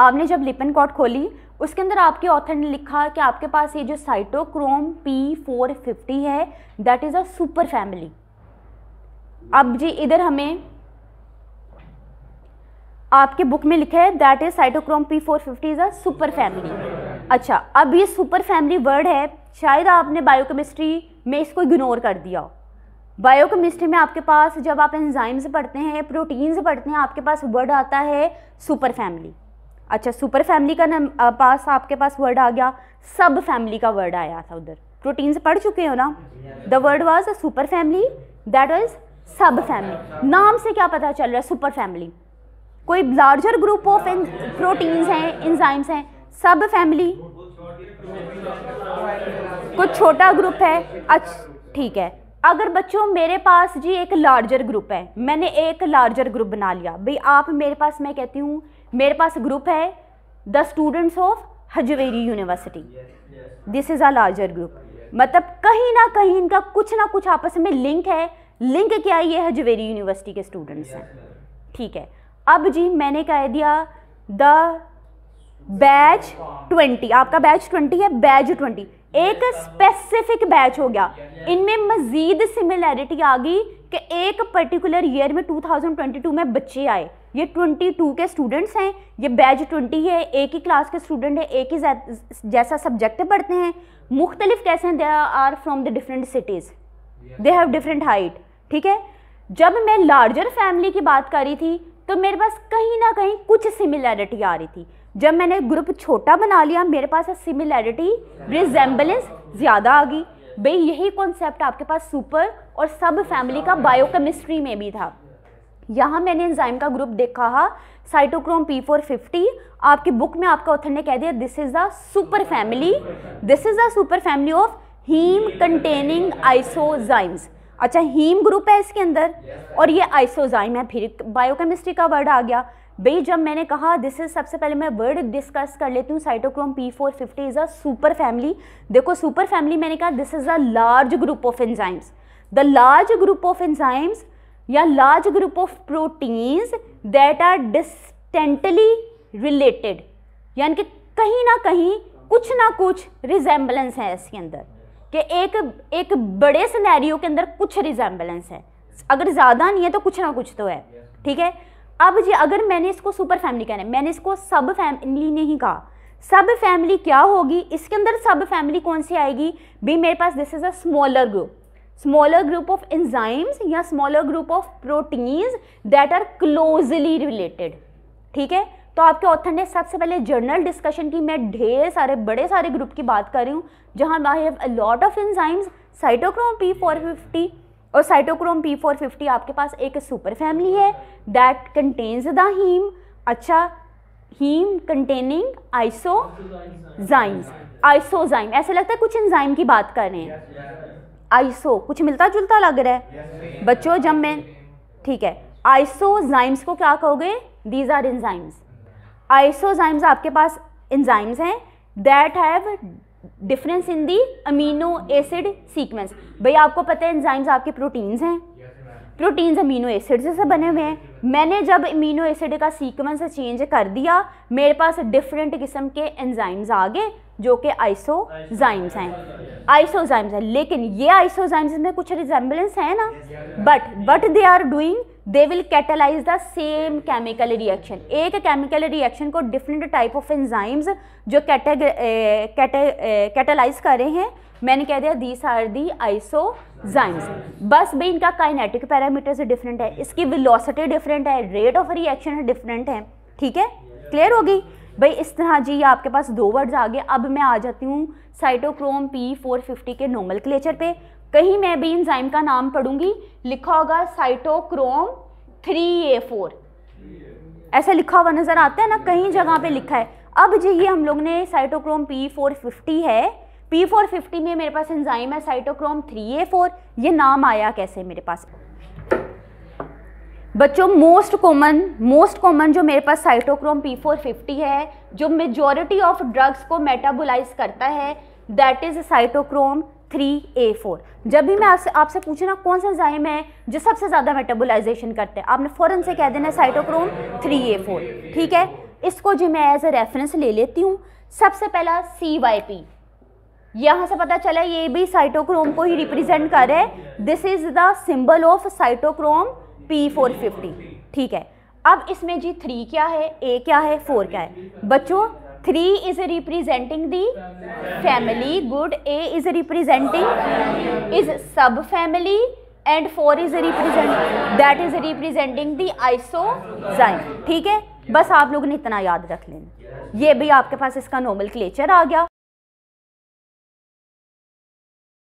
आपने जब लिपन कॉट खोली उसके अंदर आपके ऑथर ने लिखा कि आपके पास ये जो साइटोक्रोम पी फोर फिफ्टी है that is a super family अब जी इधर हमें आपके बुक में लिखा है that is cytochrome P four fifty is a super family अच्छा अब ये सुपर फैमिली वर्ड है शायद आपने बायोकेमिस्ट्री में इसको इग्नोर कर दिया बायोकेमिस्ट्री में आपके पास जब आप एंजाइम्स पढ़ते हैं प्रोटीन्स पढ़ते हैं आपके पास वर्ड आता है सुपर फैमिली अच्छा सुपर फैमिली का नम पास आपके पास वर्ड आ गया सब फैमिली का वर्ड आया था उधर प्रोटीन से पढ़ चुके हो ना the word was a super family that was subfamily नाम से क्या पता चल रहा है सुपर फैमिली कोई लार्जर ग्रुप ऑफ प्रोटीन्स हैं इंजाइम्स हैं सब फैमिली कुछ छोटा ग्रुप है अच्छा ठीक है अगर बच्चों मेरे पास जी एक लार्जर ग्रुप है मैंने एक लार्जर ग्रुप बना लिया भाई आप मेरे पास मैं कहती हूँ मेरे पास ग्रुप है the students of Hajvery university this is a larger group मतलब कहीं ना कहीं इनका कुछ ना कुछ आपस में लिंक है लिंक क्या ये हजवेरी यूनिवर्सिटी के स्टूडेंट्स हैं ठीक है अब जी मैंने कह दिया द बैच ट्वेंटी आपका बैच ट्वेंटी है बैच ट्वेंटी एक स्पेसिफिक बैच हो गया इनमें मज़ीद सिमिलैरिटी आ गई कि एक पर्टिकुलर ईयर में 2022 में बच्चे आए ये ट्वेंटी टू के स्टूडेंट्स हैं ये बैच ट्वेंटी है एक ही क्लास के स्टूडेंट हैं एक ही जैसा सब्जेक्ट पढ़ते हैं मुख्तलिफ कैसे हैं they are from the different cities they have different height ठीक है जब मैं लार्जर फैमिली की बात कर रही थी तो मेरे पास कहीं ना कहीं कुछ सिमिलैरिटी आ रही थी जब मैंने ग्रुप छोटा बना लिया मेरे पास सिमिलैरिटी रिजेंबलेंस ज़्यादा आ गई भाई यही कॉन्सेप्ट आपके पास सुपर और सब फैमिली का बायोकेमिस्ट्री में भी था यहाँ मैंने एंजाइम का ग्रुप देखा है साइटोक्रोम पी फोर फिफ्टी आपकी बुक में आपका ऑथर ने कह दिया this is a super family this is a super family of heme containing isozymes अच्छा हीम ग्रुप है इसके अंदर और ये आइसोजाइम है फिर बायोकेमिस्ट्री का वर्ड आ गया भाई जब मैंने कहा दिस इज सबसे पहले मैं वर्ड डिस्कस कर लेती हूँ cytochrome P four fifty is a super family देखो सुपर फैमिली मैंने कहा this is a large group of enzymes the large group of enzymes या large group of proteins that are distantly related यानी कि कहीं ना कहीं कुछ ना कुछ रिजेंबलेंस है इसके अंदर कि एक एक बड़े सिनेरियो के अंदर कुछ रिजेंबलेंस है अगर ज़्यादा नहीं है तो कुछ ना कुछ तो है ठीक है अब जी अगर मैंने इसको सुपर फैमिली कहना है मैंने इसको सब फैमिली नहीं कहा सब फैमिली क्या होगी इसके अंदर सब फैमिली कौन सी आएगी भी मेरे पास this is a smaller group smaller group of enzymes या smaller group of proteins that are closely related ठीक है तो आपके ऑथर ने सबसे पहले जर्नल डिस्कशन की मैं ढेर सारे बड़े सारे ग्रुप की बात कर रही हूँ जहाँ I have a lot of enzymes cytochrome P four fifty और साइटोक्रोम पी फोर फिफ्टी आपके पास एक सुपर फैमिली है दैट कंटेन्स द हीम अच्छा हीम कंटेनिंग आइसोजाइम्स आइसोजाइम ऐसे लगता है कुछ एंजाइम की बात कर रहे हैं आइसो कुछ मिलता जुलता लग रहा है बच्चों जब मैं ठीक है आइसोजाइम्स को क्या कहोगे दीज आर इन्जाइम्स आइसोजाइम्स आपके पास इन्जाइम्स हैं that have difference in the amino acid sequence भैया आपको पता है इन्जाइम्स आपके प्रोटीन्स हैं प्रोटीन्स अमीनो एसिड से बने हुए हैं मैंने जब अमीनो एसिड का सीक्वेंस चेंज कर दिया मेरे पास डिफरेंट किस्म के एंजाइम्स आ गए जो कि आइसोजाइम्स हैं आइसोजाइम्स हैं लेकिन ये आइसोजाइम्स में कुछ रिजेंबलेंस है ना but what they are doing they will catalyze the same chemical reaction एक केमिकल रिएक्शन को डिफरेंट टाइप ऑफ एंजाइम्स जो कैटेलाइज eh, eh, कर रहे हैं मैंने कह दिया दीस आर दी आइसो जाइम्स बस भी इनका काइनेटिक पैरामीटर से डिफरेंट है इसकी विलोसिटी डिफरेंट है रेट ऑफ रिएक्शन डिफरेंट है ठीक है क्लियर होगी भाई इस तरह जी आपके पास दो वर्ड्स आ गए अब मैं आ जाती हूँ साइटोक्रोम पी फोर फिफ्टी के नॉर्मल क्लेचर पे कहीं मैं भी इंजाइम का नाम पढ़ूंगी लिखा होगा साइटोक्रोम थ्री ए फोर ऐसा लिखा हुआ नज़र आता है ना कहीं जगह पे लिखा है अब जी ये हम लोग ने साइटोक्रोम पी फोर फिफ्टी है पी फोर फिफ्टी में मेरे पास एंजाइम है साइटोक्रोम थ्री ए फोर ये नाम आया कैसे मेरे पास बच्चों मोस्ट कॉमन मोस्ट कॉमन जो मेरे पास साइटोक्रोम पी फोर फिफ्टी है जो मेजोरिटी ऑफ ड्रग्स को मेटाबोलाइज करता है that is cytochrome three A four जब भी मैं आपसे आपसे पूछे ना कौन सा एंजाइम है जो सबसे ज़्यादा मेटाबोलाइजेशन करते हैं आपने फ़ौरन से कह देना साइटोक्रोम थ्री ए फोर ठीक है इसको जी मैं एज ए रेफरेंस ले लेती हूँ सबसे पहला सी वाई पी यहाँ से पता चला ये भी साइटोक्रोम को ही रिप्रेजेंट कर रहा है this is the symbol of cytochrome P four fifty ठीक है अब इसमें जी थ्री क्या है ए क्या है फोर क्या है बच्चों three is representing the family good A is representing is subfamily and four is represent that is representing the isozyme ठीक है बस आप लोग ने इतना याद रख लेना ये भी आपके पास इसका नॉर्मल क्लेचर आ गया